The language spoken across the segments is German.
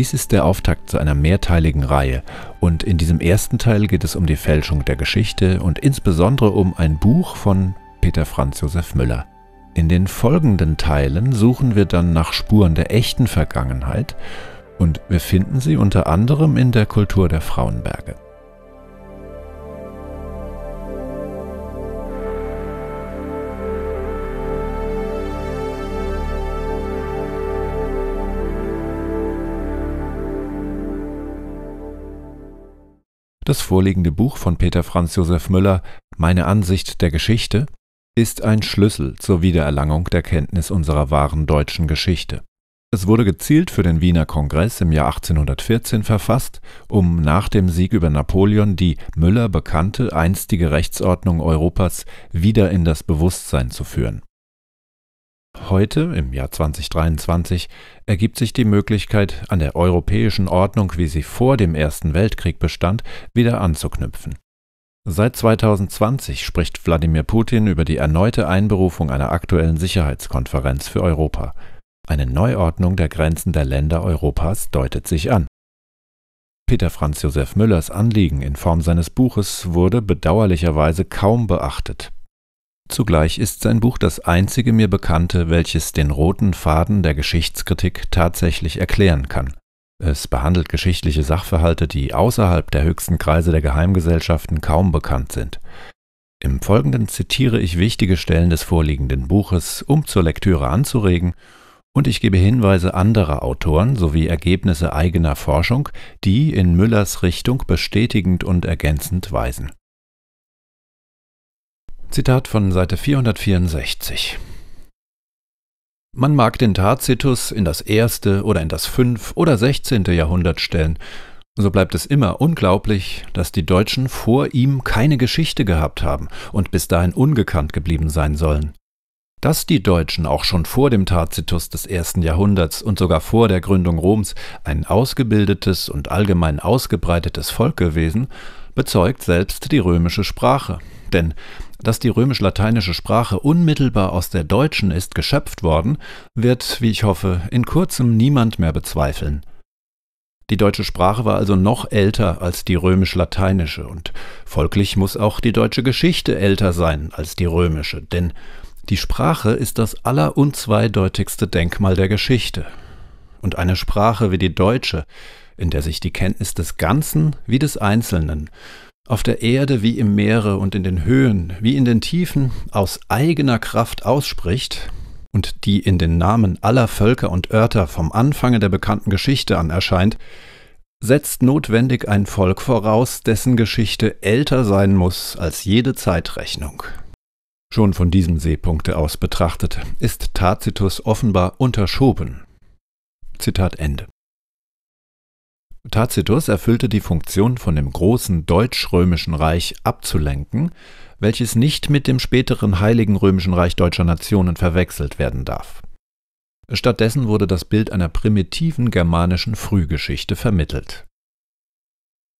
Dies ist der Auftakt zu einer mehrteiligen Reihe und in diesem ersten Teil geht es um die Fälschung der Geschichte und insbesondere um ein Buch von Peter Franz Josef Müller. In den folgenden Teilen suchen wir dann nach Spuren der echten Vergangenheit und wir finden sie unter anderem in der Kultur der Frauenberge. Das vorliegende Buch von Peter Franz Josef Müller Meine Ansicht der Geschichte ist ein Schlüssel zur Wiedererlangung der Kenntnis unserer wahren deutschen Geschichte. Es wurde gezielt für den Wiener Kongress im Jahr 1814 verfasst, um nach dem Sieg über Napoleon die Müller bekannte einstige Rechtsordnung Europas wieder in das Bewusstsein zu führen Heute, im Jahr 2023, ergibt sich die Möglichkeit, an der europäischen Ordnung, wie sie vor dem Ersten Weltkrieg bestand, wieder anzuknüpfen. Seit 2020 spricht Wladimir Putin über die erneute Einberufung einer aktuellen Sicherheitskonferenz für Europa. Eine Neuordnung der Grenzen der Länder Europas deutet sich an. Peter Franz Josef Müllers Anliegen in Form seines Buches wurde bedauerlicherweise kaum beachtet. Zugleich ist sein Buch das einzige mir bekannte, welches den roten Faden der Geschichtskritik tatsächlich erklären kann. Es behandelt geschichtliche Sachverhalte, die außerhalb der höchsten Kreise der Geheimgesellschaften kaum bekannt sind. Im Folgenden zitiere ich wichtige Stellen des vorliegenden Buches, um zur Lektüre anzuregen, und ich gebe Hinweise anderer Autoren sowie Ergebnisse eigener Forschung, die in Müllers Richtung bestätigend und ergänzend weisen. Zitat von Seite 464. Man mag den Tacitus in das erste oder in das fünf oder sechzehnte Jahrhundert stellen, so bleibt es immer unglaublich, dass die Deutschen vor ihm keine Geschichte gehabt haben und bis dahin ungekannt geblieben sein sollen. Dass die Deutschen auch schon vor dem Tacitus des ersten Jahrhunderts und sogar vor der Gründung Roms ein ausgebildetes und allgemein ausgebreitetes Volk gewesen, bezeugt selbst die römische Sprache. Denn dass die römisch-lateinische Sprache unmittelbar aus der deutschen ist geschöpft worden, wird, wie ich hoffe, in kurzem niemand mehr bezweifeln. Die deutsche Sprache war also noch älter als die römisch-lateinische und folglich muss auch die deutsche Geschichte älter sein als die römische, denn die Sprache ist das allerunzweideutigste Denkmal der Geschichte. Und eine Sprache wie die deutsche, in der sich die Kenntnis des Ganzen wie des Einzelnen auf der Erde wie im Meere und in den Höhen wie in den Tiefen aus eigener Kraft ausspricht und die in den Namen aller Völker und Örter vom Anfange der bekannten Geschichte an erscheint, setzt notwendig ein Volk voraus, dessen Geschichte älter sein muss als jede Zeitrechnung. Schon von diesem Seepunkte aus betrachtet ist Tacitus offenbar unterschoben. Zitat Ende. Tacitus erfüllte die Funktion, von dem großen deutsch-römischen Reich abzulenken, welches nicht mit dem späteren Heiligen Römischen Reich deutscher Nationen verwechselt werden darf. Stattdessen wurde das Bild einer primitiven germanischen Frühgeschichte vermittelt.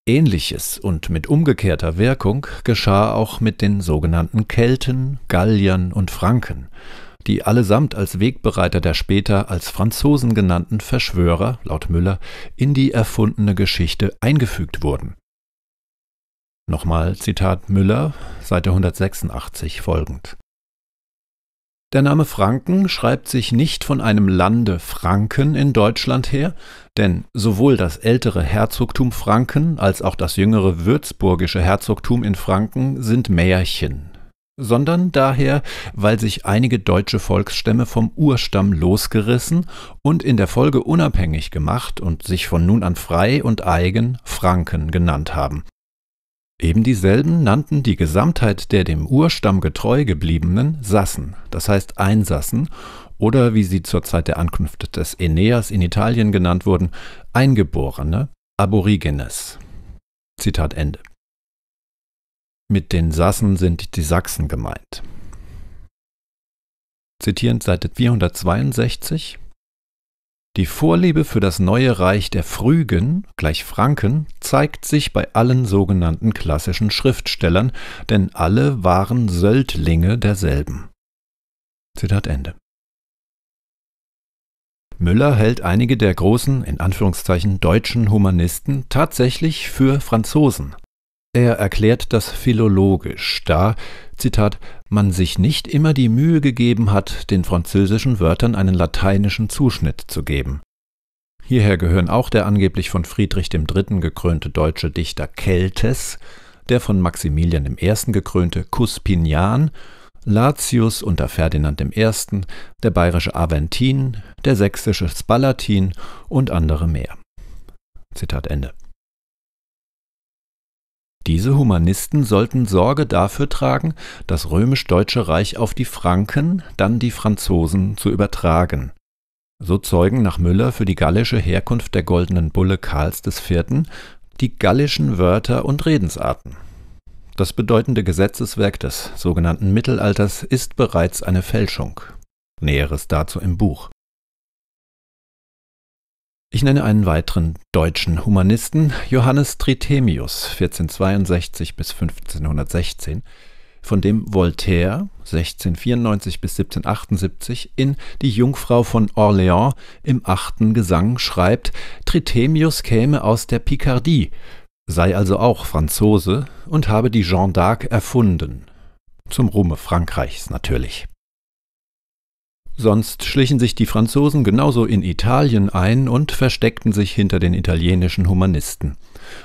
Ähnliches und mit umgekehrter Wirkung geschah auch mit den sogenannten Kelten, Galliern und Franken, die allesamt als Wegbereiter der später als Franzosen genannten Verschwörer, laut Müller, in die erfundene Geschichte eingefügt wurden. Nochmal Zitat Müller, Seite 186 folgend. Der Name Franken schreibt sich nicht von einem Lande Franken in Deutschland her, denn sowohl das ältere Herzogtum Franken als auch das jüngere würzburgische Herzogtum in Franken sind Märchen, sondern daher, weil sich einige deutsche Volksstämme vom Urstamm losgerissen und in der Folge unabhängig gemacht und sich von nun an frei und eigen Franken genannt haben. Eben dieselben nannten die Gesamtheit der dem Urstamm getreu gebliebenen Sassen, das heißt Einsassen, oder wie sie zur Zeit der Ankunft des Aeneas in Italien genannt wurden, Eingeborene, Aborigines. Zitat Ende. Mit den Sassen sind die Sachsen gemeint. Zitierend Seite 462. Die Vorliebe für das neue Reich der Phrygen, gleich Franken, zeigt sich bei allen sogenannten klassischen Schriftstellern, denn alle waren Söldlinge derselben. Zitat Ende. Müller hält einige der großen, in Anführungszeichen, deutschen Humanisten tatsächlich für Franzosen, er erklärt das philologisch, da Zitat, man sich nicht immer die Mühe gegeben hat, den französischen Wörtern einen lateinischen Zuschnitt zu geben. Hierher gehören auch der angeblich von Friedrich III. gekrönte deutsche Dichter Keltes, der von Maximilian I. gekrönte Cuspinian, Latius unter Ferdinand I., der bayerische Aventin, der sächsische Spalatin und andere mehr. Zitat Ende. Diese Humanisten sollten Sorge dafür tragen, das römisch-deutsche Reich auf die Franken, dann die Franzosen, zu übertragen. So zeugen nach Müller für die gallische Herkunft der Goldenen Bulle Karls IV. die gallischen Wörter und Redensarten. Das bedeutende Gesetzeswerk des sogenannten Mittelalters ist bereits eine Fälschung. Näheres dazu im Buch ich nenne einen weiteren deutschen Humanisten, Johannes Trithemius, 1462 bis 1516, von dem Voltaire 1694 bis 1778 in Die Jungfrau von Orléans im achten Gesang schreibt, Trithemius käme aus der Picardie, sei also auch Franzose und habe die Jeanne d'Arc erfunden. Zum Ruhme Frankreichs natürlich. Sonst schlichen sich die Franzosen genauso in Italien ein und versteckten sich hinter den italienischen Humanisten.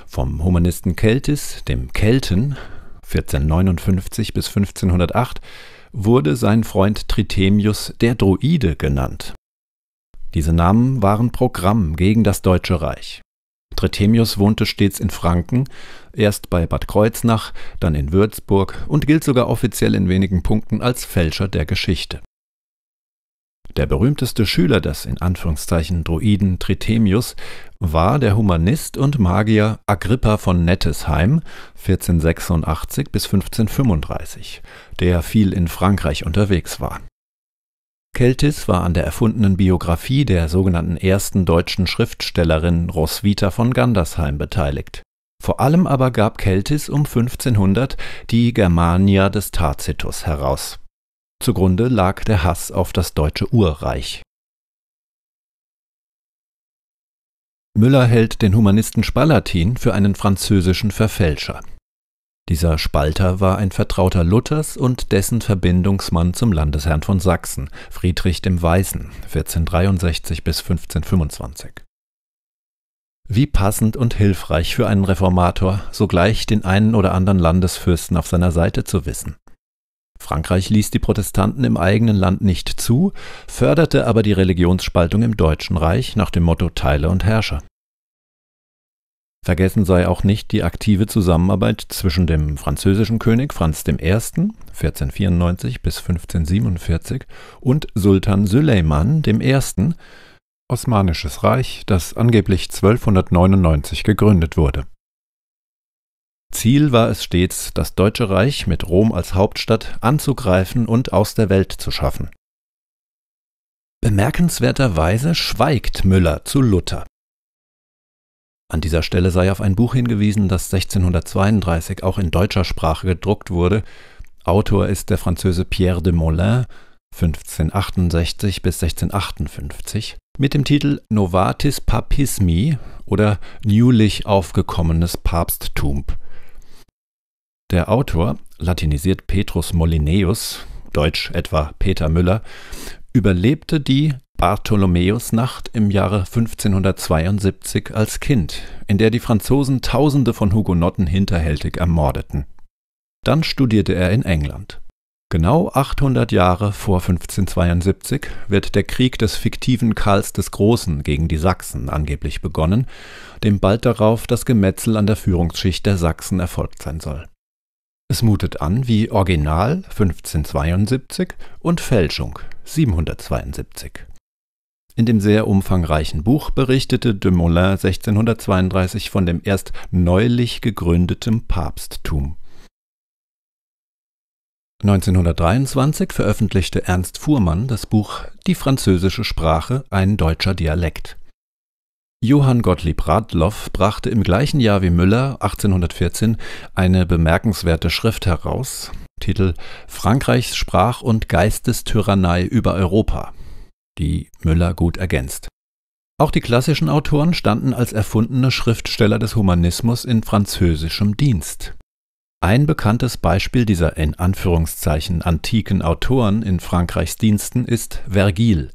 Vom Humanisten Celtis, dem Kelten, 1459 bis 1508, wurde sein Freund Tritemius der Druide genannt. Diese Namen waren Programm gegen das Deutsche Reich. Tritemius wohnte stets in Franken, erst bei Bad Kreuznach, dann in Würzburg und gilt sogar offiziell in wenigen Punkten als Fälscher der Geschichte. Der berühmteste Schüler des in Anführungszeichen Druiden Trithemius war der Humanist und Magier Agrippa von Nettesheim 1486 bis 1535, der viel in Frankreich unterwegs war. Keltis war an der erfundenen Biografie der sogenannten ersten deutschen Schriftstellerin Roswitha von Gandersheim beteiligt. Vor allem aber gab Keltis um 1500 die Germania des Tacitus heraus. Zugrunde lag der Hass auf das deutsche Urreich. Müller hält den Humanisten Spalatin für einen französischen Verfälscher. Dieser Spalter war ein Vertrauter Luthers und dessen Verbindungsmann zum Landesherrn von Sachsen, Friedrich dem Weißen, 1463 bis 1525. Wie passend und hilfreich für einen Reformator, sogleich den einen oder anderen Landesfürsten auf seiner Seite zu wissen. Frankreich ließ die Protestanten im eigenen Land nicht zu, förderte aber die Religionsspaltung im Deutschen Reich nach dem Motto Teile und Herrscher. Vergessen sei auch nicht die aktive Zusammenarbeit zwischen dem französischen König Franz I. 1494 bis 1547 und Sultan Süleyman I. Osmanisches Reich, das angeblich 1299 gegründet wurde Ziel war es stets, das Deutsche Reich mit Rom als Hauptstadt anzugreifen und aus der Welt zu schaffen. Bemerkenswerterweise schweigt Müller zu Luther. An dieser Stelle sei auf ein Buch hingewiesen, das 1632 auch in deutscher Sprache gedruckt wurde. Autor ist der Französe Pierre de Molin, 1568 bis 1658, mit dem Titel Novatis Papismi oder Newlich aufgekommenes Papsttum. Der Autor, latinisiert Petrus Mollineus, deutsch etwa Peter Müller, überlebte die Bartholomäusnacht im Jahre 1572 als Kind, in der die Franzosen Tausende von Hugenotten hinterhältig ermordeten. Dann studierte er in England. Genau 800 Jahre vor 1572 wird der Krieg des fiktiven Karls des Großen gegen die Sachsen angeblich begonnen, dem bald darauf das Gemetzel an der Führungsschicht der Sachsen erfolgt sein soll. Es mutet an wie Original 1572 und Fälschung 772. In dem sehr umfangreichen Buch berichtete de Molin 1632 von dem erst neulich gegründeten Papsttum. 1923 veröffentlichte Ernst Fuhrmann das Buch Die französische Sprache, ein deutscher Dialekt Johann Gottlieb Radloff brachte im gleichen Jahr wie Müller 1814 eine bemerkenswerte Schrift heraus, Titel Frankreichs Sprach- und Geistestyrannei über Europa, die Müller gut ergänzt. Auch die klassischen Autoren standen als erfundene Schriftsteller des Humanismus in französischem Dienst. Ein bekanntes Beispiel dieser in Anführungszeichen antiken Autoren in Frankreichs Diensten ist Vergil.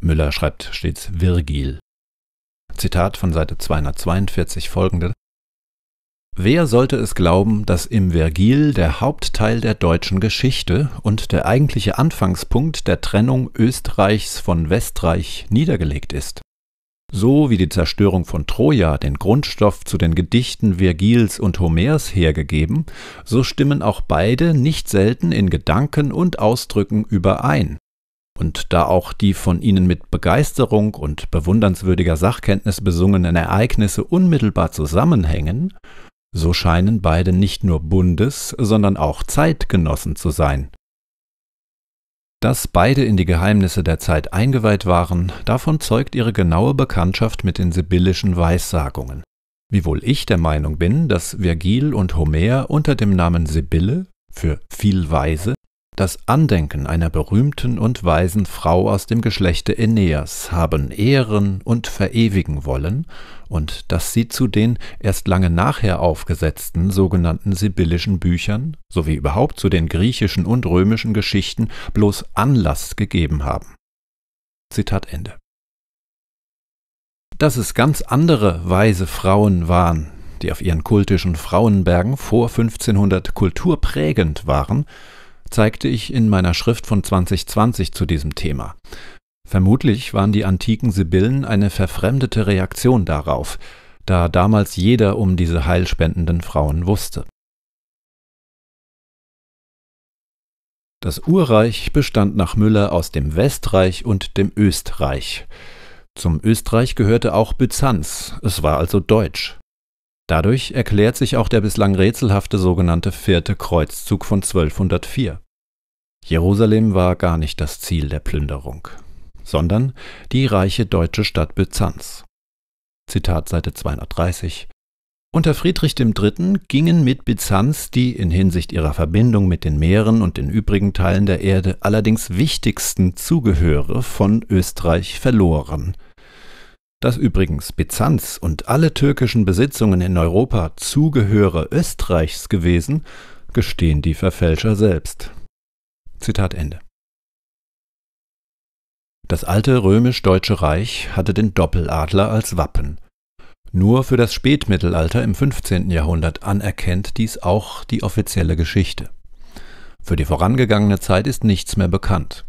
Müller schreibt stets Virgil. Zitat von Seite 242 folgende Wer sollte es glauben, dass im Vergil der Hauptteil der deutschen Geschichte und der eigentliche Anfangspunkt der Trennung Österreichs von Westreich niedergelegt ist? So wie die Zerstörung von Troja den Grundstoff zu den Gedichten Vergils und Homers hergegeben, so stimmen auch beide nicht selten in Gedanken und Ausdrücken überein, und da auch die von ihnen mit Begeisterung und bewundernswürdiger Sachkenntnis besungenen Ereignisse unmittelbar zusammenhängen, so scheinen beide nicht nur Bundes, sondern auch Zeitgenossen zu sein. Dass beide in die Geheimnisse der Zeit eingeweiht waren, davon zeugt ihre genaue Bekanntschaft mit den sibyllischen Weissagungen. Wiewohl ich der Meinung bin, dass Vergil und Homer unter dem Namen Sibylle für viel Weise das Andenken einer berühmten und weisen Frau aus dem Geschlechte Aeneas haben ehren und verewigen wollen, und dass sie zu den erst lange nachher aufgesetzten sogenannten sibyllischen Büchern sowie überhaupt zu den griechischen und römischen Geschichten bloß Anlass gegeben haben. Zitat Ende. Dass es ganz andere weise Frauen waren, die auf ihren kultischen Frauenbergen vor 1500 kulturprägend waren, zeigte ich in meiner Schrift von 2020 zu diesem Thema. Vermutlich waren die antiken Sibyllen eine verfremdete Reaktion darauf, da damals jeder um diese heilspendenden Frauen wusste. Das Urreich bestand nach Müller aus dem Westreich und dem Östreich. Zum Österreich gehörte auch Byzanz, es war also deutsch. Dadurch erklärt sich auch der bislang rätselhafte sogenannte Vierte Kreuzzug von 1204. Jerusalem war gar nicht das Ziel der Plünderung, sondern die reiche deutsche Stadt Byzanz. Zitat Seite 230. Unter Friedrich III. gingen mit Byzanz die in Hinsicht ihrer Verbindung mit den Meeren und den übrigen Teilen der Erde allerdings wichtigsten Zugehöre von Österreich verloren. Dass übrigens Byzanz und alle türkischen Besitzungen in Europa Zugehöre Österreichs gewesen, gestehen die Verfälscher selbst. Zitat Ende. Das alte römisch-deutsche Reich hatte den Doppeladler als Wappen. Nur für das Spätmittelalter im 15. Jahrhundert anerkennt dies auch die offizielle Geschichte. Für die vorangegangene Zeit ist nichts mehr bekannt.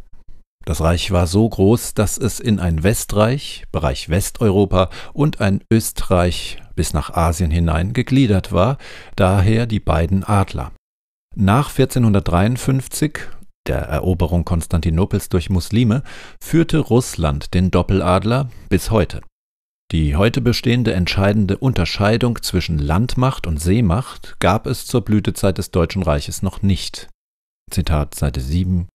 Das Reich war so groß, dass es in ein Westreich, Bereich Westeuropa und ein Östreich bis nach Asien hinein gegliedert war, daher die beiden Adler. Nach 1453 der Eroberung Konstantinopels durch Muslime führte Russland den Doppeladler bis heute. Die heute bestehende entscheidende Unterscheidung zwischen Landmacht und Seemacht gab es zur Blütezeit des Deutschen Reiches noch nicht. Zitat Seite 7.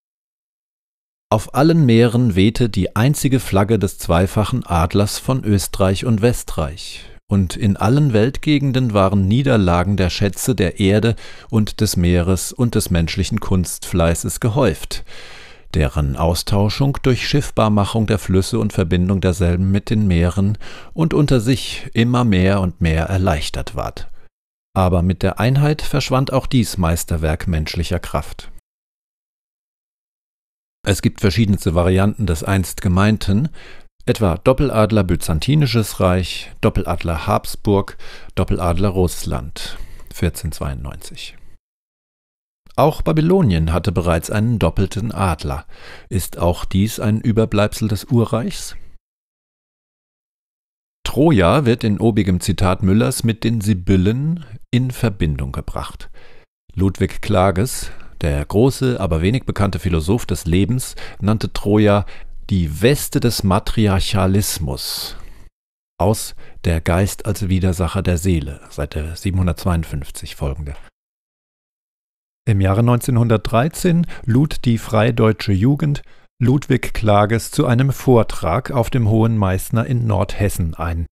Auf allen Meeren wehte die einzige Flagge des zweifachen Adlers von Österreich und Westreich und in allen Weltgegenden waren Niederlagen der Schätze der Erde und des Meeres und des menschlichen Kunstfleißes gehäuft, deren Austauschung durch Schiffbarmachung der Flüsse und Verbindung derselben mit den Meeren und unter sich immer mehr und mehr erleichtert ward. Aber mit der Einheit verschwand auch dies Meisterwerk menschlicher Kraft. Es gibt verschiedenste Varianten des einst Gemeinten, etwa Doppeladler Byzantinisches Reich, Doppeladler Habsburg, Doppeladler Russland 1492. Auch Babylonien hatte bereits einen doppelten Adler. Ist auch dies ein Überbleibsel des Urreichs? Troja wird in obigem Zitat Müllers mit den Sibyllen in Verbindung gebracht. Ludwig Klages, der große, aber wenig bekannte Philosoph des Lebens, nannte Troja die Weste des Matriarchalismus aus Der Geist als Widersacher der Seele, Seite 752 folgende. Im Jahre 1913 lud die Freideutsche Jugend Ludwig Klages zu einem Vortrag auf dem Hohen Meißner in Nordhessen ein.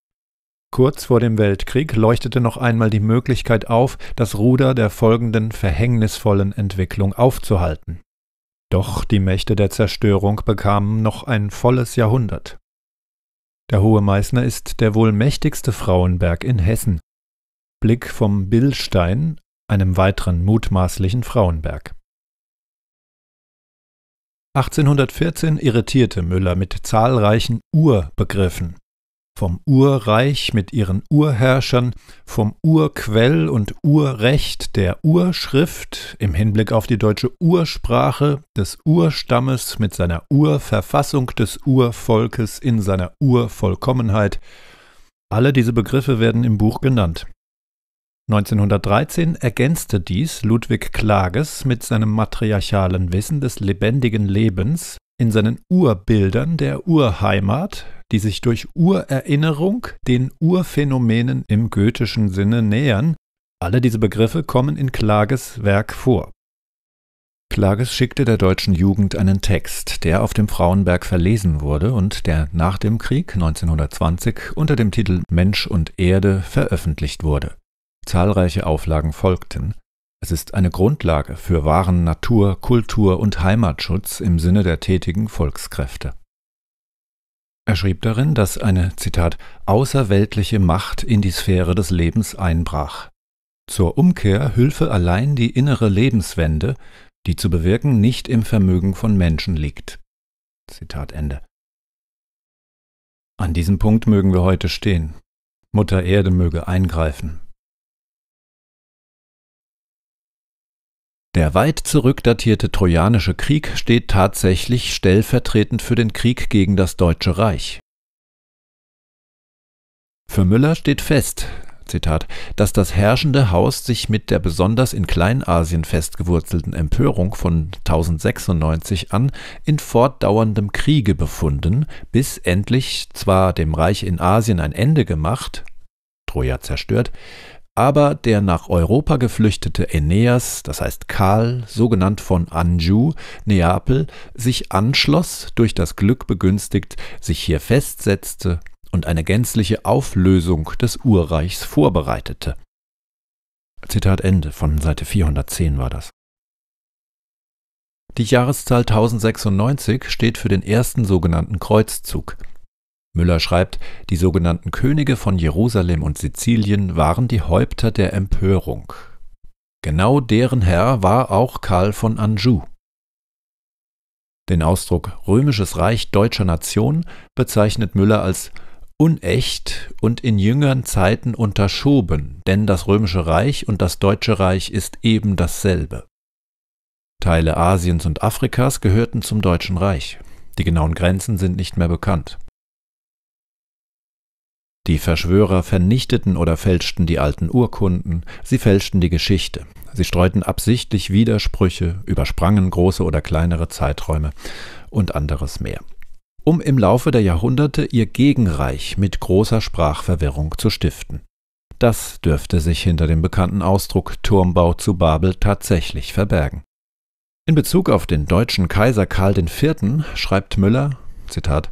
Kurz vor dem Weltkrieg leuchtete noch einmal die Möglichkeit auf, das Ruder der folgenden verhängnisvollen Entwicklung aufzuhalten. Doch die Mächte der Zerstörung bekamen noch ein volles Jahrhundert. Der Hohe Meißner ist der wohl mächtigste Frauenberg in Hessen. Blick vom Billstein, einem weiteren mutmaßlichen Frauenberg. 1814 irritierte Müller mit zahlreichen Urbegriffen vom Urreich mit ihren Urherrschern, vom Urquell und Urrecht der Urschrift im Hinblick auf die deutsche Ursprache, des Urstammes mit seiner Urverfassung des Urvolkes in seiner Urvollkommenheit. Alle diese Begriffe werden im Buch genannt. 1913 ergänzte dies Ludwig Klages mit seinem matriarchalen Wissen des lebendigen Lebens in seinen Urbildern der Urheimat, die sich durch Urerinnerung den Urphänomenen im goethischen Sinne nähern. Alle diese Begriffe kommen in Klages Werk vor. Klages schickte der deutschen Jugend einen Text, der auf dem Frauenberg verlesen wurde und der nach dem Krieg 1920 unter dem Titel Mensch und Erde veröffentlicht wurde. Zahlreiche Auflagen folgten, es ist eine Grundlage für wahren Natur-, Kultur- und Heimatschutz im Sinne der tätigen Volkskräfte. Er schrieb darin, dass eine, Zitat, außerweltliche Macht in die Sphäre des Lebens einbrach. Zur Umkehr hülfe allein die innere Lebenswende, die zu bewirken nicht im Vermögen von Menschen liegt. Zitat Ende. An diesem Punkt mögen wir heute stehen. Mutter Erde möge eingreifen, Der weit zurückdatierte Trojanische Krieg steht tatsächlich stellvertretend für den Krieg gegen das Deutsche Reich. Für Müller steht fest, Zitat, dass das herrschende Haus sich mit der besonders in Kleinasien festgewurzelten Empörung von 1096 an in fortdauerndem Kriege befunden, bis endlich zwar dem Reich in Asien ein Ende gemacht, Troja zerstört, aber der nach Europa geflüchtete Aeneas, das heißt Karl, so genannt von Anjou, Neapel, sich anschloss, durch das Glück begünstigt, sich hier festsetzte und eine gänzliche Auflösung des Urreichs vorbereitete. Zitat Ende von Seite 410 war das. Die Jahreszahl 1096 steht für den ersten sogenannten Kreuzzug, Müller schreibt, die sogenannten Könige von Jerusalem und Sizilien waren die Häupter der Empörung. Genau deren Herr war auch Karl von Anjou. Den Ausdruck römisches Reich deutscher Nation bezeichnet Müller als unecht und in jüngeren Zeiten unterschoben, denn das römische Reich und das deutsche Reich ist eben dasselbe. Teile Asiens und Afrikas gehörten zum deutschen Reich. Die genauen Grenzen sind nicht mehr bekannt. Die Verschwörer vernichteten oder fälschten die alten Urkunden, sie fälschten die Geschichte. Sie streuten absichtlich Widersprüche, übersprangen große oder kleinere Zeiträume und anderes mehr um im Laufe der Jahrhunderte ihr Gegenreich mit großer Sprachverwirrung zu stiften. Das dürfte sich hinter dem bekannten Ausdruck Turmbau zu Babel tatsächlich verbergen. In Bezug auf den deutschen Kaiser Karl IV. schreibt Müller, Zitat,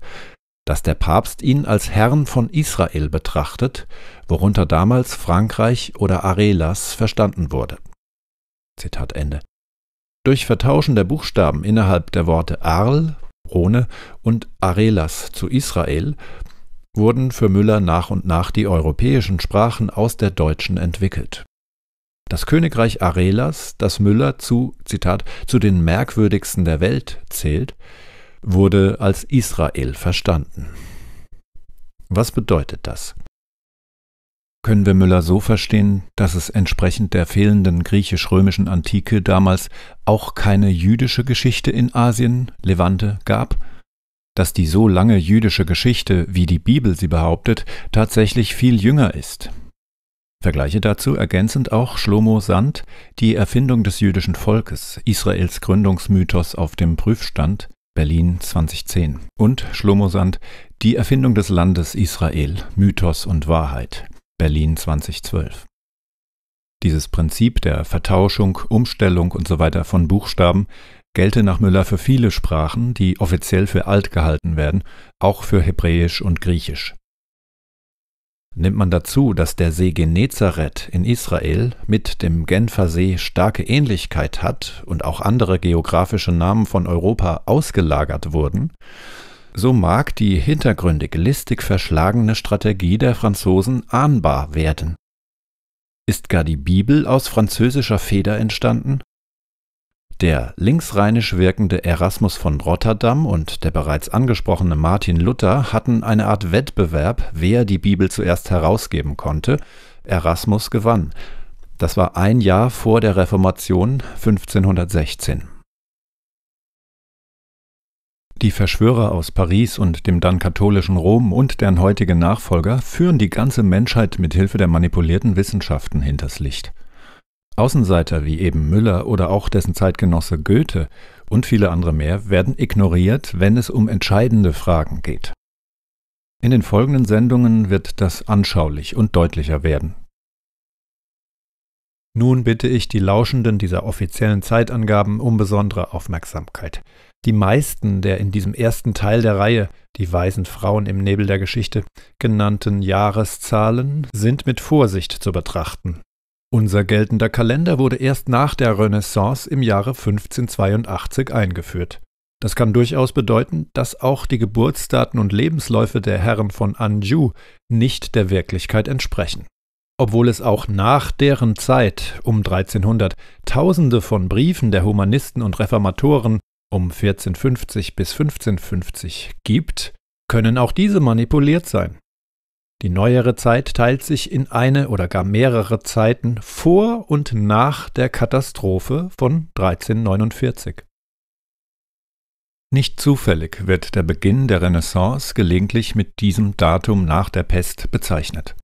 dass der Papst ihn als Herrn von Israel betrachtet, worunter damals Frankreich oder Arelas verstanden wurde. Zitat Ende. Durch Vertauschen der Buchstaben innerhalb der Worte Arl, Rhone und Arelas zu Israel wurden für Müller nach und nach die europäischen Sprachen aus der deutschen entwickelt. Das Königreich Arelas, das Müller zu, Zitat, zu den merkwürdigsten der Welt zählt, wurde als Israel verstanden. Was bedeutet das? Können wir Müller so verstehen, dass es entsprechend der fehlenden griechisch-römischen Antike damals auch keine jüdische Geschichte in Asien, Levante, gab? Dass die so lange jüdische Geschichte, wie die Bibel sie behauptet, tatsächlich viel jünger ist, Vergleiche dazu ergänzend auch Schlomo Sand, die Erfindung des jüdischen Volkes, Israels Gründungsmythos auf dem Prüfstand, Berlin 2010. Und Schlomo Sand, Die Erfindung des Landes Israel, Mythos und Wahrheit, Berlin 2012. Dieses Prinzip der Vertauschung, Umstellung und So weiter von Buchstaben gelte nach Müller für viele Sprachen, die offiziell für alt gehalten werden, auch für Hebräisch und Griechisch. Nimmt man dazu, dass der See Genezareth in Israel mit dem Genfer See starke Ähnlichkeit hat und auch andere geografische Namen von Europa ausgelagert wurden, so mag die hintergründig listig verschlagene Strategie der Franzosen ahnbar werden. Ist gar die Bibel aus französischer Feder entstanden? Der linksrheinisch wirkende Erasmus von Rotterdam und der bereits angesprochene Martin Luther hatten eine Art Wettbewerb, wer die Bibel zuerst herausgeben konnte. Erasmus gewann. Das war ein Jahr vor der Reformation 1516. Die Verschwörer aus Paris und dem dann katholischen Rom und deren heutige Nachfolger führen die ganze Menschheit mit Hilfe der manipulierten Wissenschaften hinters Licht. Außenseiter wie eben Müller oder auch dessen Zeitgenosse Goethe und viele andere mehr werden ignoriert, wenn es um entscheidende Fragen geht. In den folgenden Sendungen wird das anschaulich und deutlicher werden. Nun bitte ich die Lauschenden dieser offiziellen Zeitangaben um besondere Aufmerksamkeit. Die meisten der in diesem ersten Teil der Reihe, die weisen Frauen im Nebel der Geschichte, genannten Jahreszahlen sind mit Vorsicht zu betrachten, unser geltender Kalender wurde erst nach der Renaissance im Jahre 1582 eingeführt. Das kann durchaus bedeuten, dass auch die Geburtsdaten und Lebensläufe der Herren von Anjou nicht der Wirklichkeit entsprechen. Obwohl es auch nach deren Zeit um 1300 Tausende von Briefen der Humanisten und Reformatoren um 1450 bis 1550 gibt, können auch diese manipuliert sein. Die neuere Zeit teilt sich in eine oder gar mehrere Zeiten vor und nach der Katastrophe von 1349. Nicht zufällig wird der Beginn der Renaissance gelegentlich mit diesem Datum nach der Pest bezeichnet.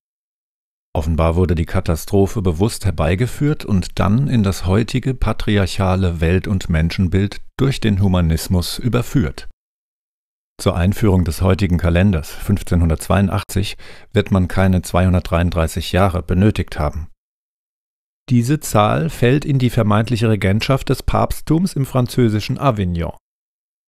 Offenbar wurde die Katastrophe bewusst herbeigeführt und dann in das heutige patriarchale Welt- und Menschenbild durch den Humanismus überführt. Zur Einführung des heutigen Kalenders 1582 wird man keine 233 Jahre benötigt haben. Diese Zahl fällt in die vermeintliche Regentschaft des Papsttums im französischen Avignon.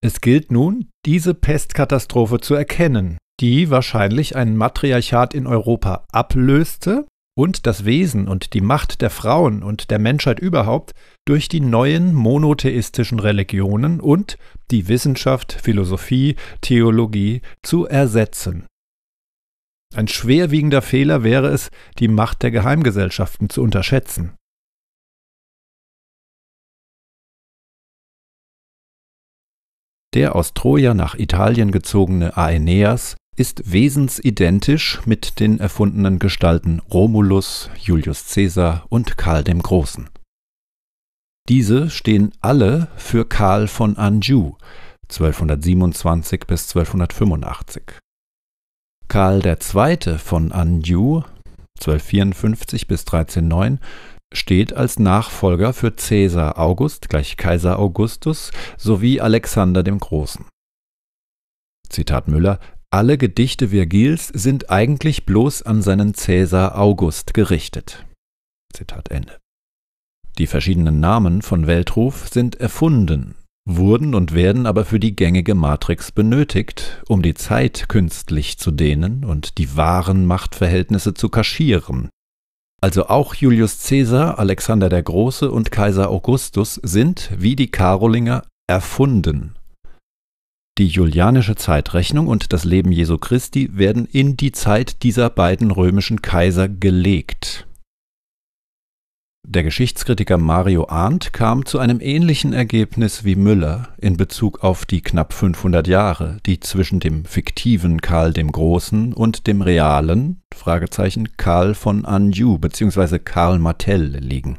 Es gilt nun, diese Pestkatastrophe zu erkennen, die wahrscheinlich ein Matriarchat in Europa ablöste und das Wesen und die Macht der Frauen und der Menschheit überhaupt durch die neuen monotheistischen Religionen und die Wissenschaft, Philosophie, Theologie zu ersetzen. Ein schwerwiegender Fehler wäre es, die Macht der Geheimgesellschaften zu unterschätzen. Der aus Troja nach Italien gezogene Aeneas ist wesensidentisch mit den erfundenen Gestalten Romulus, Julius Caesar und Karl dem Großen. Diese stehen alle für Karl von Anjou 1227 bis 1285. Karl II. von Anjou 1254 bis 1309 steht als Nachfolger für Caesar August gleich Kaiser Augustus sowie Alexander dem Großen. Zitat Müller alle Gedichte Virgils sind eigentlich bloß an seinen Cäsar August gerichtet. Zitat Ende. Die verschiedenen Namen von Weltruf sind erfunden, wurden und werden aber für die gängige Matrix benötigt, um die Zeit künstlich zu dehnen und die wahren Machtverhältnisse zu kaschieren. Also auch Julius Caesar, Alexander der Große und Kaiser Augustus sind, wie die Karolinger, erfunden, die julianische Zeitrechnung und das Leben Jesu Christi werden in die Zeit dieser beiden römischen Kaiser gelegt. Der Geschichtskritiker Mario Arndt kam zu einem ähnlichen Ergebnis wie Müller in Bezug auf die knapp 500 Jahre, die zwischen dem fiktiven Karl dem Großen und dem realen Fragezeichen Karl von Anjou bzw. Karl Martell liegen.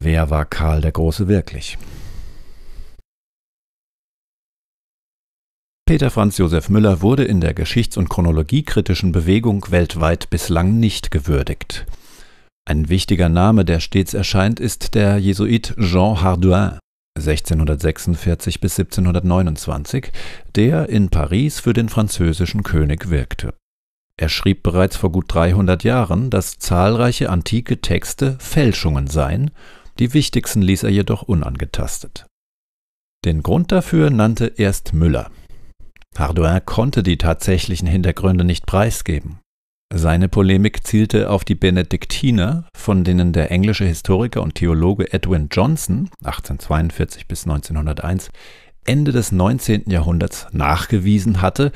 Wer war Karl der Große wirklich? Peter Franz Josef Müller wurde in der geschichts- und chronologiekritischen Bewegung weltweit bislang nicht gewürdigt. Ein wichtiger Name, der stets erscheint, ist der Jesuit Jean Hardouin, 1646 bis 1729, der in Paris für den französischen König wirkte. Er schrieb bereits vor gut 300 Jahren, dass zahlreiche antike Texte Fälschungen seien, die wichtigsten ließ er jedoch unangetastet. Den Grund dafür nannte erst Müller. Hardouin konnte die tatsächlichen Hintergründe nicht preisgeben. Seine Polemik zielte auf die Benediktiner, von denen der englische Historiker und Theologe Edwin Johnson 1842 bis 1901 Ende des 19. Jahrhunderts nachgewiesen hatte,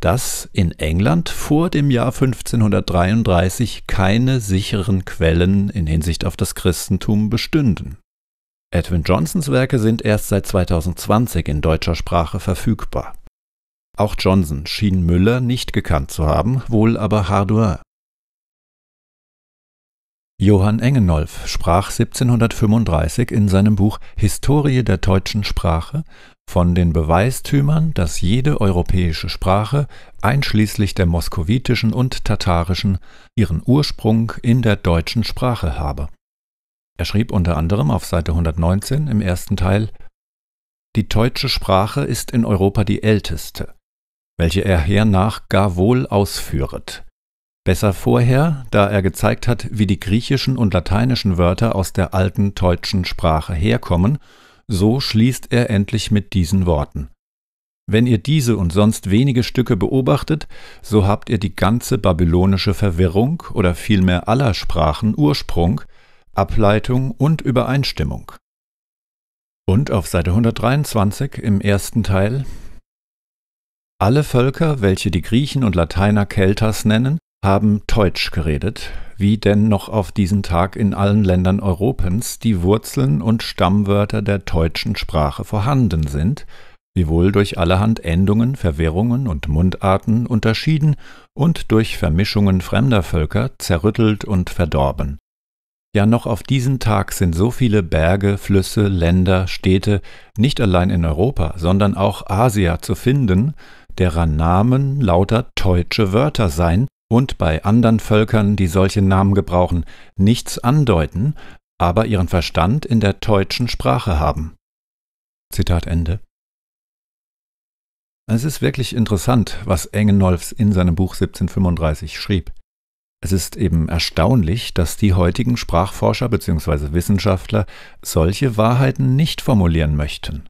dass in England vor dem Jahr 1533 keine sicheren Quellen in Hinsicht auf das Christentum bestünden. Edwin Johnsons Werke sind erst seit 2020 in deutscher Sprache verfügbar. Auch Johnson schien Müller nicht gekannt zu haben, wohl aber Hardouin. Johann Engenolf sprach 1735 in seinem Buch Historie der deutschen Sprache von den Beweistümern, dass jede europäische Sprache, einschließlich der moskowitischen und tatarischen, ihren Ursprung in der deutschen Sprache habe. Er schrieb unter anderem auf Seite 119 im ersten Teil Die deutsche Sprache ist in Europa die älteste welche er hernach gar wohl ausführet. Besser vorher, da er gezeigt hat, wie die griechischen und lateinischen Wörter aus der alten teutschen Sprache herkommen, so schließt er endlich mit diesen Worten. Wenn ihr diese und sonst wenige Stücke beobachtet, so habt ihr die ganze babylonische Verwirrung oder vielmehr aller Sprachen Ursprung, Ableitung und Übereinstimmung. Und auf Seite 123 im ersten Teil alle Völker, welche die Griechen und Lateiner Kelters nennen, haben Deutsch geredet, wie denn noch auf diesen Tag in allen Ländern Europens die Wurzeln und Stammwörter der deutschen Sprache vorhanden sind, wiewohl durch allerhand Endungen, Verwirrungen und Mundarten unterschieden und durch Vermischungen fremder Völker zerrüttelt und verdorben. Ja, noch auf diesen Tag sind so viele Berge, Flüsse, Länder, Städte nicht allein in Europa, sondern auch Asia zu finden, deren Namen lauter deutsche Wörter sein und bei anderen Völkern, die solche Namen gebrauchen, nichts andeuten, aber ihren Verstand in der deutschen Sprache haben. Zitat Ende. Es ist wirklich interessant, was Engenolfs in seinem Buch 1735 schrieb. Es ist eben erstaunlich, dass die heutigen Sprachforscher bzw. Wissenschaftler solche Wahrheiten nicht formulieren möchten.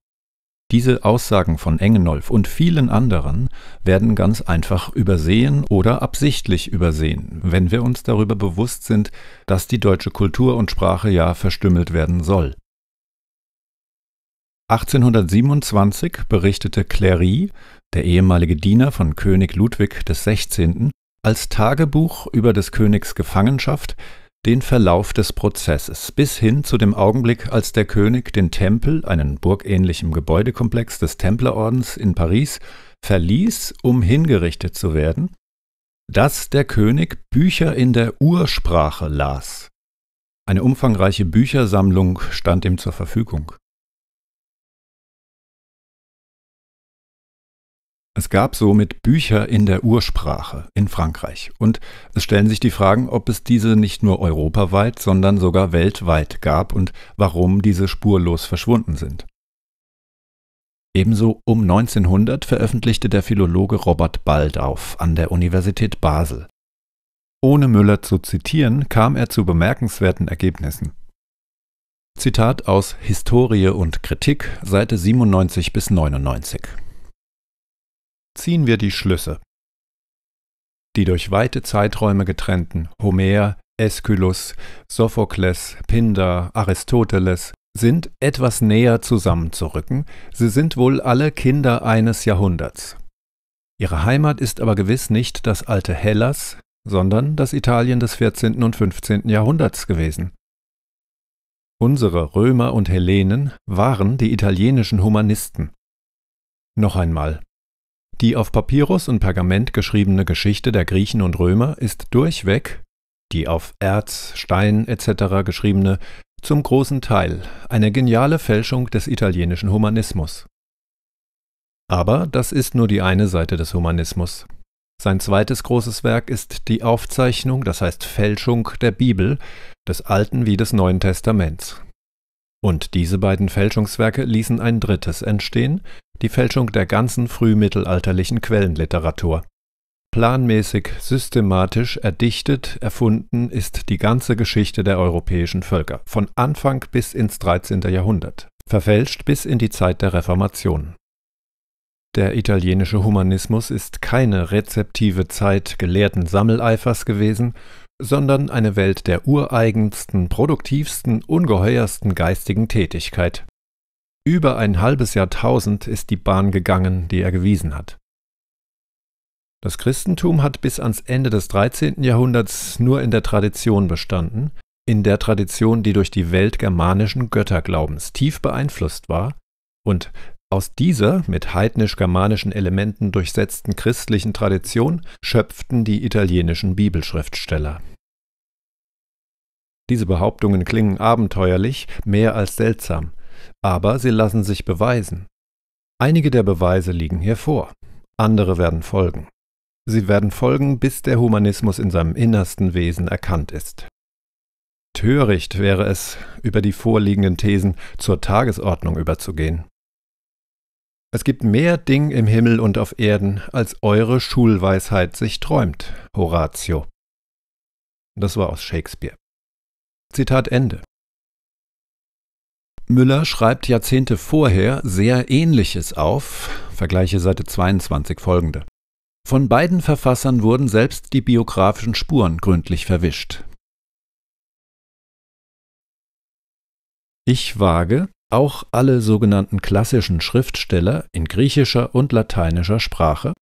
Diese Aussagen von Engenolf und vielen anderen werden ganz einfach übersehen oder absichtlich übersehen, wenn wir uns darüber bewusst sind, dass die deutsche Kultur und Sprache ja verstümmelt werden soll. 1827 berichtete Clary, der ehemalige Diener von König Ludwig XVI., als Tagebuch über des Königs Gefangenschaft, den Verlauf des Prozesses bis hin zu dem Augenblick, als der König den Tempel, einen burgähnlichen Gebäudekomplex des Templerordens in Paris, verließ, um hingerichtet zu werden, dass der König Bücher in der Ursprache las. Eine umfangreiche Büchersammlung stand ihm zur Verfügung. Es gab somit Bücher in der Ursprache in Frankreich und es stellen sich die Fragen, ob es diese nicht nur europaweit, sondern sogar weltweit gab und warum diese spurlos verschwunden sind. Ebenso um 1900 veröffentlichte der Philologe Robert Baldauf an der Universität Basel. Ohne Müller zu zitieren, kam er zu bemerkenswerten Ergebnissen. Zitat aus Historie und Kritik, Seite 97 bis 99 ziehen wir die Schlüsse. Die durch weite Zeiträume getrennten Homer, Aeschylus, Sophokles, Pindar, Aristoteles sind etwas näher zusammenzurücken, sie sind wohl alle Kinder eines Jahrhunderts. Ihre Heimat ist aber gewiss nicht das alte Hellas, sondern das Italien des 14. und 15. Jahrhunderts gewesen. Unsere Römer und Hellenen waren die italienischen Humanisten. Noch einmal, die auf Papyrus und Pergament geschriebene Geschichte der Griechen und Römer ist durchweg, die auf Erz, Stein etc. geschriebene, zum großen Teil eine geniale Fälschung des italienischen Humanismus. Aber das ist nur die eine Seite des Humanismus. Sein zweites großes Werk ist die Aufzeichnung, das heißt Fälschung der Bibel, des Alten wie des Neuen Testaments. Und diese beiden Fälschungswerke ließen ein drittes entstehen, die Fälschung der ganzen frühmittelalterlichen Quellenliteratur. Planmäßig, systematisch erdichtet, erfunden ist die ganze Geschichte der europäischen Völker, von Anfang bis ins 13. Jahrhundert, verfälscht bis in die Zeit der Reformation. Der italienische Humanismus ist keine rezeptive Zeit gelehrten Sammeleifers gewesen, sondern eine Welt der ureigensten, produktivsten, ungeheuersten geistigen Tätigkeit. Über ein halbes Jahrtausend ist die Bahn gegangen, die er gewiesen hat. Das Christentum hat bis ans Ende des 13. Jahrhunderts nur in der Tradition bestanden, in der Tradition, die durch die Welt germanischen Götterglaubens tief beeinflusst war und aus dieser mit heidnisch-germanischen Elementen durchsetzten christlichen Tradition schöpften die italienischen Bibelschriftsteller. Diese Behauptungen klingen abenteuerlich, mehr als seltsam, aber sie lassen sich beweisen. Einige der Beweise liegen hier vor, andere werden folgen. Sie werden folgen, bis der Humanismus in seinem innersten Wesen erkannt ist. Töricht wäre es, über die vorliegenden Thesen zur Tagesordnung überzugehen. Es gibt mehr Ding im Himmel und auf Erden, als eure Schulweisheit sich träumt, Horatio. Das war aus Shakespeare. Zitat Ende. Müller schreibt Jahrzehnte vorher sehr Ähnliches auf, vergleiche Seite 22 folgende. Von beiden Verfassern wurden selbst die biografischen Spuren gründlich verwischt. Ich wage, auch alle sogenannten klassischen Schriftsteller in griechischer und lateinischer Sprache,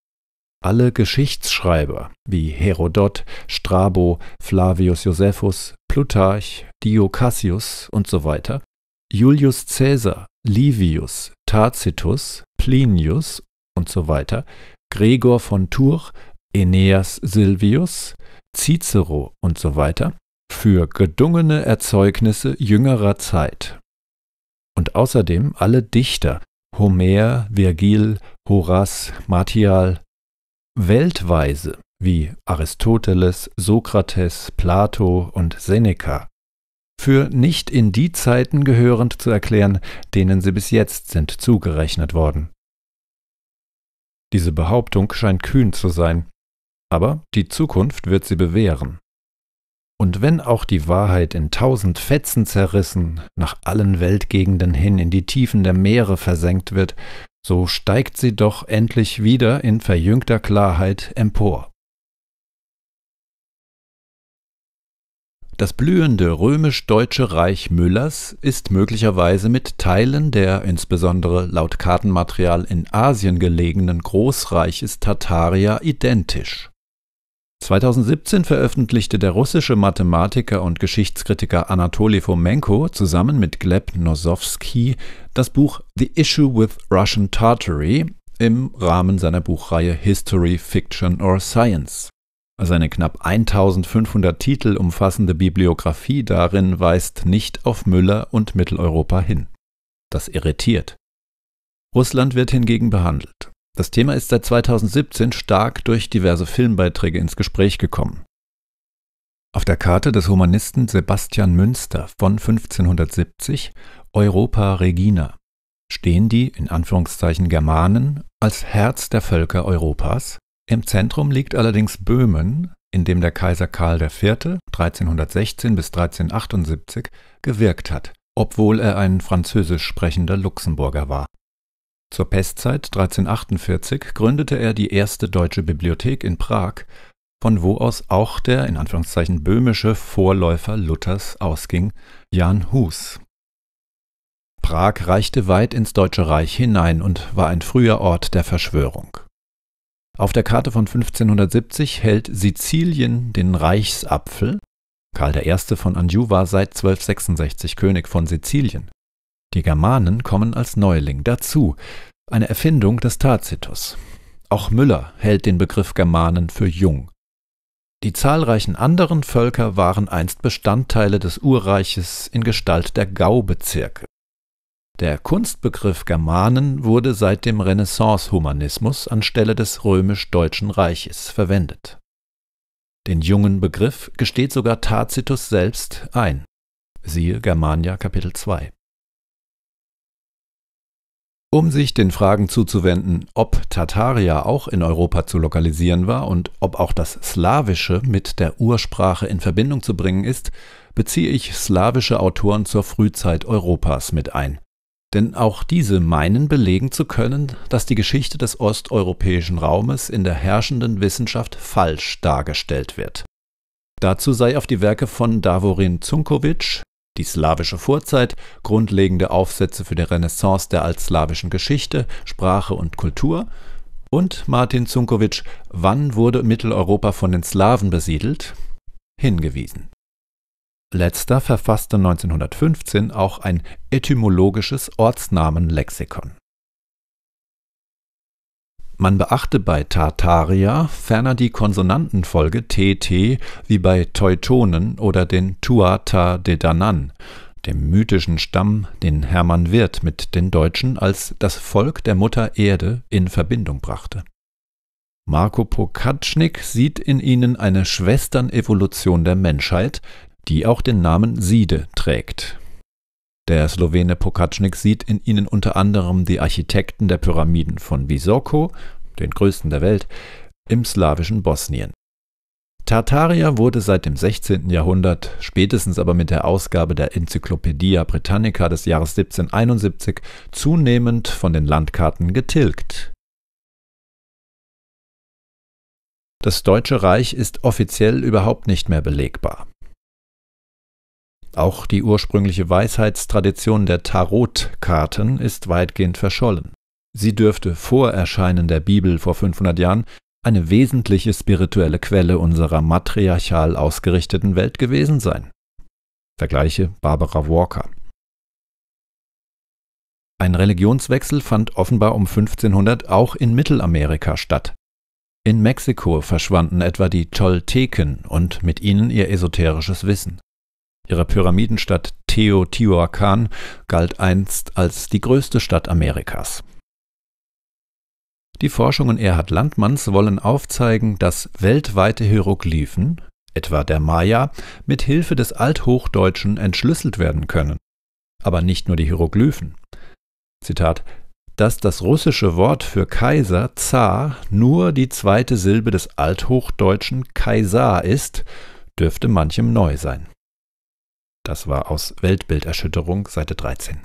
alle Geschichtsschreiber wie Herodot, Strabo, Flavius Josephus, Plutarch, Dio Cassius usw. So Julius Caesar, Livius, Tacitus, Plinius und so weiter, Gregor von Tours, Aeneas Silvius, Cicero und so weiter für gedungene Erzeugnisse jüngerer Zeit. Und außerdem alle Dichter, Homer, Virgil, Horaz, Martial, weltweise wie Aristoteles, Sokrates, Plato und Seneca für nicht in die Zeiten gehörend zu erklären, denen sie bis jetzt sind zugerechnet worden. Diese Behauptung scheint kühn zu sein, aber die Zukunft wird sie bewähren. Und wenn auch die Wahrheit in tausend Fetzen zerrissen, nach allen Weltgegenden hin in die Tiefen der Meere versenkt wird, so steigt sie doch endlich wieder in verjüngter Klarheit empor. Das blühende römisch-deutsche Reich Müllers ist möglicherweise mit Teilen der insbesondere laut Kartenmaterial in Asien gelegenen Großreiches Tartaria identisch. 2017 veröffentlichte der russische Mathematiker und Geschichtskritiker Anatoly Fomenko zusammen mit Gleb Nosowski das Buch The Issue with Russian Tartary im Rahmen seiner Buchreihe History, Fiction or Science. Seine knapp 1500 Titel umfassende Bibliografie darin weist nicht auf Müller und Mitteleuropa hin. Das irritiert. Russland wird hingegen behandelt. Das Thema ist seit 2017 stark durch diverse Filmbeiträge ins Gespräch gekommen. Auf der Karte des Humanisten Sebastian Münster von 1570 Europa Regina stehen die in Anführungszeichen Germanen als Herz der Völker Europas im Zentrum liegt allerdings Böhmen, in dem der Kaiser Karl IV. (1316 – bis 1378) gewirkt hat, obwohl er ein französisch sprechender Luxemburger war. Zur Pestzeit 1348 gründete er die erste deutsche Bibliothek in Prag, von wo aus auch der „ in Anführungszeichen böhmische “Vorläufer Luthers ausging, Jan Hus. Prag reichte weit ins Deutsche Reich hinein und war ein früher Ort der Verschwörung auf der Karte von 1570 hält Sizilien den Reichsapfel. Karl I. von Anjou war seit 1266 König von Sizilien. Die Germanen kommen als Neuling dazu, eine Erfindung des Tacitus. Auch Müller hält den Begriff Germanen für jung. Die zahlreichen anderen Völker waren einst Bestandteile des Urreiches in Gestalt der Gaubezirke. Der Kunstbegriff Germanen wurde seit dem Renaissance-Humanismus anstelle des römisch-deutschen Reiches verwendet. Den jungen Begriff gesteht sogar Tacitus selbst ein. Siehe Germania Kapitel 2. Um sich den Fragen zuzuwenden, ob Tartaria auch in Europa zu lokalisieren war und ob auch das Slawische mit der Ursprache in Verbindung zu bringen ist, beziehe ich slawische Autoren zur Frühzeit Europas mit ein denn auch diese meinen belegen zu können, dass die Geschichte des osteuropäischen Raumes in der herrschenden Wissenschaft falsch dargestellt wird. Dazu sei auf die Werke von Davorin Zunkovic, die slawische Vorzeit, grundlegende Aufsätze für die Renaissance der altslawischen Geschichte, Sprache und Kultur, und Martin Zunkovic, Wann wurde Mitteleuropa von den Slawen besiedelt? hingewiesen Letzter verfasste 1915 auch ein etymologisches Ortsnamenlexikon. Man beachte bei Tartaria ferner die Konsonantenfolge TT wie bei Teutonen oder den Tuata de Danan, dem mythischen Stamm, den Hermann Wirth mit den Deutschen als das Volk der Mutter Erde in Verbindung brachte. Marco Pokatschnik sieht in ihnen eine Schwesternevolution der Menschheit, die auch den Namen Siede trägt. Der Slowene Pokacnik sieht in ihnen unter anderem die Architekten der Pyramiden von Visoko, den größten der Welt, im slawischen Bosnien. Tartaria wurde seit dem 16. Jahrhundert, spätestens aber mit der Ausgabe der Enzyklopädia Britannica des Jahres 1771, zunehmend von den Landkarten getilgt. Das Deutsche Reich ist offiziell überhaupt nicht mehr belegbar. Auch die ursprüngliche Weisheitstradition der Tarotkarten ist weitgehend verschollen. Sie dürfte vor Erscheinen der Bibel vor 500 Jahren eine wesentliche spirituelle Quelle unserer matriarchal ausgerichteten Welt gewesen sein. Vergleiche Barbara Walker. Ein Religionswechsel fand offenbar um 1500 auch in Mittelamerika statt. In Mexiko verschwanden etwa die Tolteken und mit ihnen ihr esoterisches Wissen. Ihre Pyramidenstadt Teotihuacan galt einst als die größte Stadt Amerikas. Die Forschungen Erhard Landmanns wollen aufzeigen, dass weltweite Hieroglyphen, etwa der Maya, mit Hilfe des Althochdeutschen entschlüsselt werden können. Aber nicht nur die Hieroglyphen. Zitat: Dass das russische Wort für Kaiser, Zar, nur die zweite Silbe des Althochdeutschen Kaisar ist, dürfte manchem neu sein. Das war aus Weltbilderschütterung, Seite 13.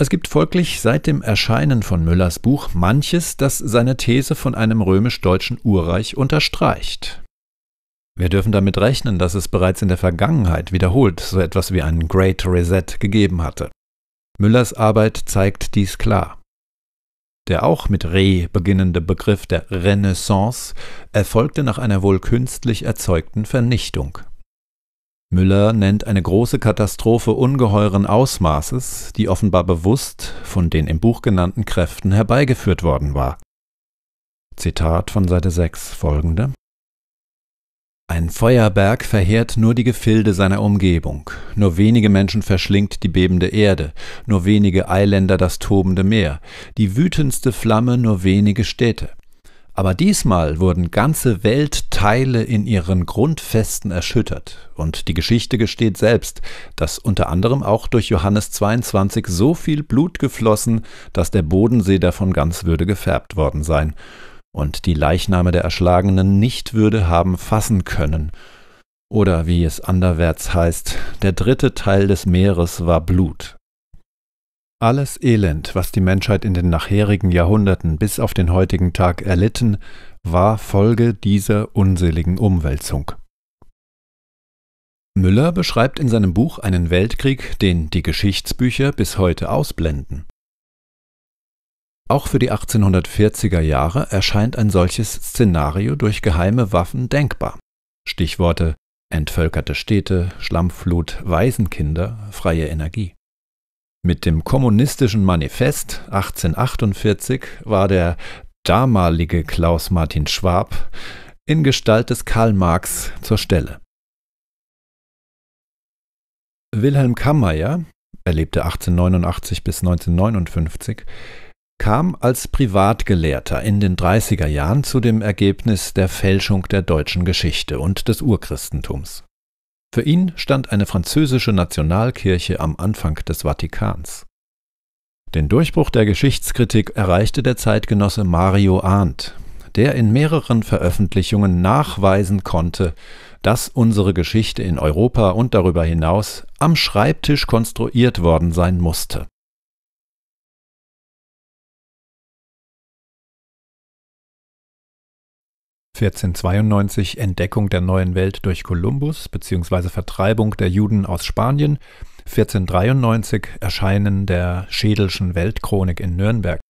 Es gibt folglich seit dem Erscheinen von Müllers Buch manches, das seine These von einem römisch-deutschen Urreich unterstreicht. Wir dürfen damit rechnen, dass es bereits in der Vergangenheit wiederholt so etwas wie einen Great Reset gegeben hatte. Müllers Arbeit zeigt dies klar. Der auch mit Re beginnende Begriff der Renaissance erfolgte nach einer wohl künstlich erzeugten Vernichtung. Müller nennt eine große Katastrophe ungeheuren Ausmaßes, die offenbar bewusst von den im Buch genannten Kräften herbeigeführt worden war. Zitat von Seite 6 folgende Ein Feuerberg verheert nur die Gefilde seiner Umgebung, nur wenige Menschen verschlingt die bebende Erde, nur wenige Eiländer das tobende Meer, die wütendste Flamme nur wenige Städte. Aber diesmal wurden ganze Weltteile in ihren Grundfesten erschüttert. Und die Geschichte gesteht selbst, dass unter anderem auch durch Johannes 22 so viel Blut geflossen, dass der Bodensee davon ganz würde gefärbt worden sein. Und die Leichname der Erschlagenen nicht würde haben fassen können. Oder wie es anderwärts heißt, der dritte Teil des Meeres war Blut, alles Elend, was die Menschheit in den nachherigen Jahrhunderten bis auf den heutigen Tag erlitten, war Folge dieser unseligen Umwälzung. Müller beschreibt in seinem Buch einen Weltkrieg, den die Geschichtsbücher bis heute ausblenden. Auch für die 1840er Jahre erscheint ein solches Szenario durch geheime Waffen denkbar. Stichworte entvölkerte Städte, Schlammflut, Waisenkinder, freie Energie. Mit dem Kommunistischen Manifest 1848 war der damalige Klaus Martin Schwab in Gestalt des Karl Marx zur Stelle. Wilhelm Kammeyer, er lebte 1889 bis 1959, kam als Privatgelehrter in den 30er Jahren zu dem Ergebnis der Fälschung der deutschen Geschichte und des Urchristentums. Für ihn stand eine französische Nationalkirche am Anfang des Vatikans. Den Durchbruch der Geschichtskritik erreichte der Zeitgenosse Mario Arndt, der in mehreren Veröffentlichungen nachweisen konnte, dass unsere Geschichte in Europa und darüber hinaus am Schreibtisch konstruiert worden sein musste 1492 Entdeckung der neuen Welt durch Kolumbus bzw. Vertreibung der Juden aus Spanien, 1493 Erscheinen der Schädelschen Weltchronik in Nürnberg.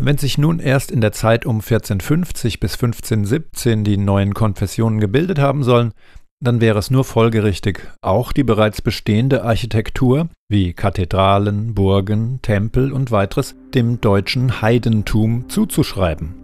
Wenn sich nun erst in der Zeit um 1450 bis 1517 die neuen Konfessionen gebildet haben sollen, dann wäre es nur folgerichtig, auch die bereits bestehende Architektur wie Kathedralen, Burgen, Tempel und weiteres dem deutschen Heidentum zuzuschreiben.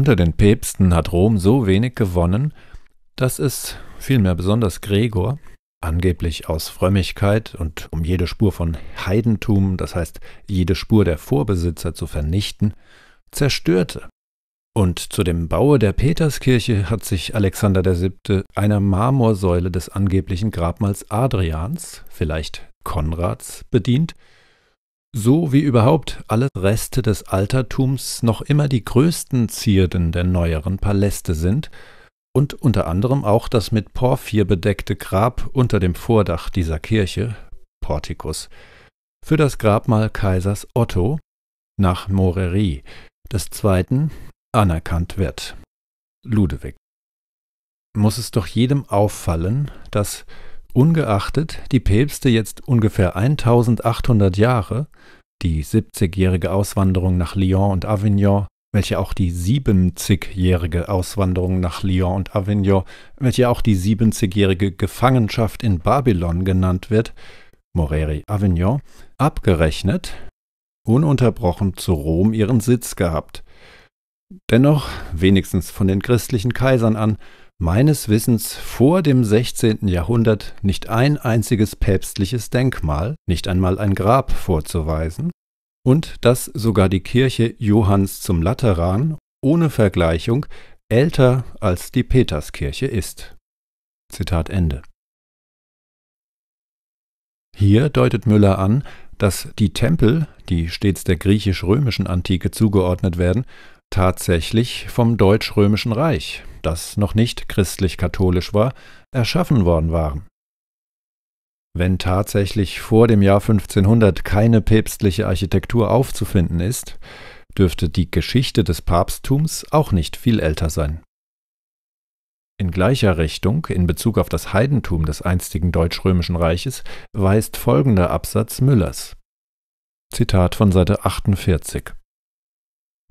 Unter den Päpsten hat Rom so wenig gewonnen, dass es, vielmehr besonders Gregor, angeblich aus Frömmigkeit und um jede Spur von Heidentum, das heißt jede Spur der Vorbesitzer zu vernichten, zerstörte. Und zu dem Baue der Peterskirche hat sich Alexander VII. einer Marmorsäule des angeblichen Grabmals Adrians, vielleicht Konrads, bedient, so wie überhaupt alle Reste des Altertums noch immer die größten Zierden der neueren Paläste sind und unter anderem auch das mit Porphyr bedeckte Grab unter dem Vordach dieser Kirche, Portikus, für das Grabmal Kaisers Otto nach Morerie des Zweiten anerkannt wird. Ludewig. Muss es doch jedem auffallen, dass Ungeachtet die Päpste jetzt ungefähr 1800 Jahre die 70-jährige Auswanderung nach Lyon und Avignon, welche auch die 70-jährige Auswanderung nach Lyon und Avignon, welche auch die 70-jährige Gefangenschaft in Babylon genannt wird, Moreri Avignon, abgerechnet, ununterbrochen zu Rom ihren Sitz gehabt. Dennoch, wenigstens von den christlichen Kaisern an, meines Wissens vor dem 16. Jahrhundert nicht ein einziges päpstliches Denkmal, nicht einmal ein Grab vorzuweisen, und dass sogar die Kirche Johanns zum Lateran ohne Vergleichung älter als die Peterskirche ist. Zitat Ende. Hier deutet Müller an, dass die Tempel, die stets der griechisch-römischen Antike zugeordnet werden, tatsächlich vom Deutsch-Römischen Reich, das noch nicht christlich-katholisch war, erschaffen worden waren. Wenn tatsächlich vor dem Jahr 1500 keine päpstliche Architektur aufzufinden ist, dürfte die Geschichte des Papsttums auch nicht viel älter sein. In gleicher Richtung, in Bezug auf das Heidentum des einstigen deutsch-römischen Reiches, weist folgender Absatz Müllers. Zitat von Seite 48.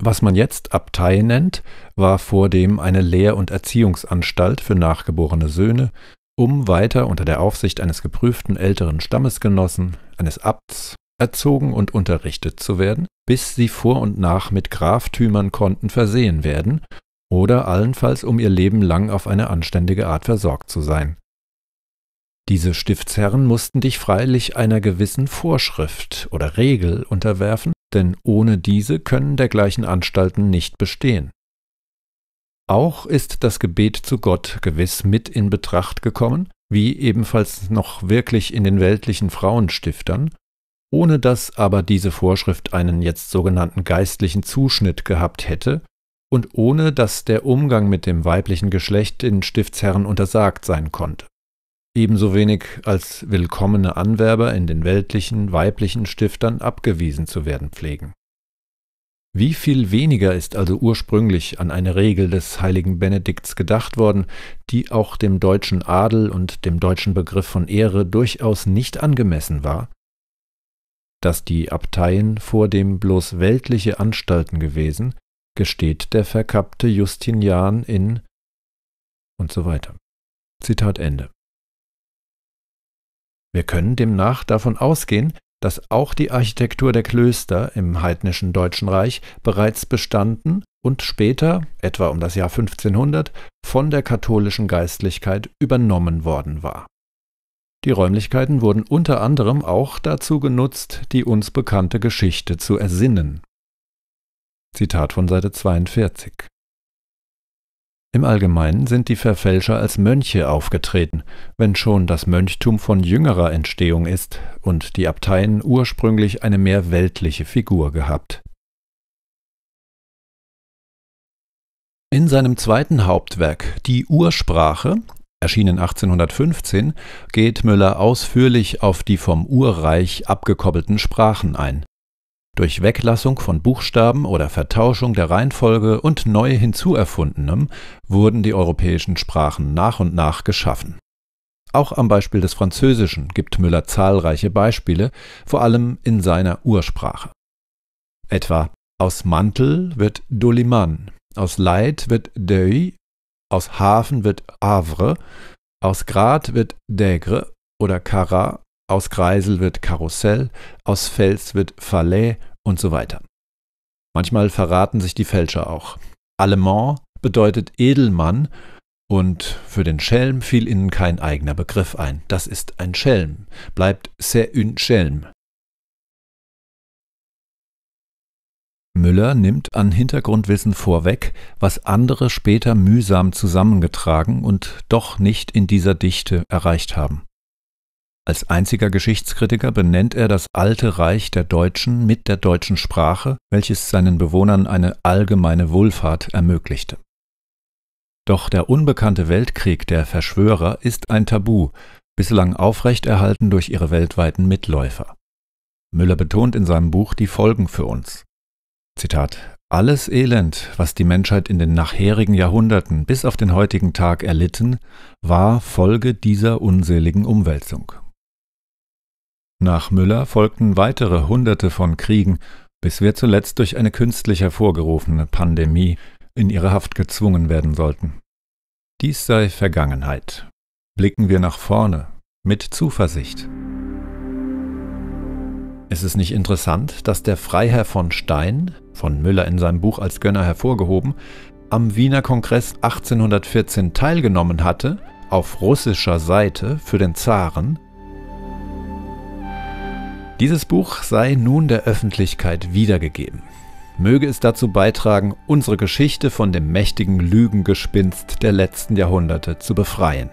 Was man jetzt Abtei nennt, war vordem eine Lehr- und Erziehungsanstalt für nachgeborene Söhne, um weiter unter der Aufsicht eines geprüften älteren Stammesgenossen, eines Abts, erzogen und unterrichtet zu werden, bis sie vor und nach mit Graftümern konnten versehen werden oder allenfalls um ihr Leben lang auf eine anständige Art versorgt zu sein. Diese Stiftsherren mussten dich freilich einer gewissen Vorschrift oder Regel unterwerfen, denn ohne diese können dergleichen Anstalten nicht bestehen. Auch ist das Gebet zu Gott gewiss mit in Betracht gekommen, wie ebenfalls noch wirklich in den weltlichen Frauenstiftern, ohne dass aber diese Vorschrift einen jetzt sogenannten geistlichen Zuschnitt gehabt hätte und ohne dass der Umgang mit dem weiblichen Geschlecht in Stiftsherren untersagt sein konnte ebenso wenig als willkommene Anwerber in den weltlichen, weiblichen Stiftern abgewiesen zu werden pflegen. Wie viel weniger ist also ursprünglich an eine Regel des heiligen Benedikts gedacht worden, die auch dem deutschen Adel und dem deutschen Begriff von Ehre durchaus nicht angemessen war? Dass die Abteien vordem bloß weltliche Anstalten gewesen, gesteht der verkappte Justinian in und so weiter. Zitat Ende. Wir können demnach davon ausgehen, dass auch die Architektur der Klöster im heidnischen Deutschen Reich bereits bestanden und später, etwa um das Jahr 1500, von der katholischen Geistlichkeit übernommen worden war. Die Räumlichkeiten wurden unter anderem auch dazu genutzt, die uns bekannte Geschichte zu ersinnen. Zitat von Seite 42 im Allgemeinen sind die Verfälscher als Mönche aufgetreten, wenn schon das Mönchtum von jüngerer Entstehung ist und die Abteien ursprünglich eine mehr weltliche Figur gehabt. In seinem zweiten Hauptwerk Die Ursprache, erschienen 1815, geht Müller ausführlich auf die vom Urreich abgekoppelten Sprachen ein durch Weglassung von Buchstaben oder Vertauschung der Reihenfolge und neu hinzuerfundenem wurden die europäischen Sprachen nach und nach geschaffen. Auch am Beispiel des Französischen gibt Müller zahlreiche Beispiele, vor allem in seiner Ursprache. Etwa aus Mantel wird Doliman, aus Leid wird Deuil, aus Hafen wird Havre, aus Grat wird Dègre oder Kara, aus Kreisel wird Karussell, aus Fels wird Falais, und so weiter. Manchmal verraten sich die Fälscher auch. Allemand bedeutet Edelmann und für den Schelm fiel ihnen kein eigener Begriff ein. Das ist ein Schelm, bleibt c'est un Schelm. Müller nimmt an Hintergrundwissen vorweg, was andere später mühsam zusammengetragen und doch nicht in dieser Dichte erreicht haben. Als einziger Geschichtskritiker benennt er das alte Reich der Deutschen mit der deutschen Sprache, welches seinen Bewohnern eine allgemeine Wohlfahrt ermöglichte. Doch der unbekannte Weltkrieg der Verschwörer ist ein Tabu, bislang aufrechterhalten durch ihre weltweiten Mitläufer. Müller betont in seinem Buch die Folgen für uns. Zitat Alles Elend, was die Menschheit in den nachherigen Jahrhunderten bis auf den heutigen Tag erlitten, war Folge dieser unseligen Umwälzung. Nach Müller folgten weitere Hunderte von Kriegen, bis wir zuletzt durch eine künstlich hervorgerufene Pandemie in ihre Haft gezwungen werden sollten. Dies sei Vergangenheit. Blicken wir nach vorne mit Zuversicht. Ist Es nicht interessant, dass der Freiherr von Stein, von Müller in seinem Buch als Gönner hervorgehoben, am Wiener Kongress 1814 teilgenommen hatte, auf russischer Seite für den Zaren dieses Buch sei nun der Öffentlichkeit wiedergegeben. Möge es dazu beitragen, unsere Geschichte von dem mächtigen Lügengespinst der letzten Jahrhunderte zu befreien.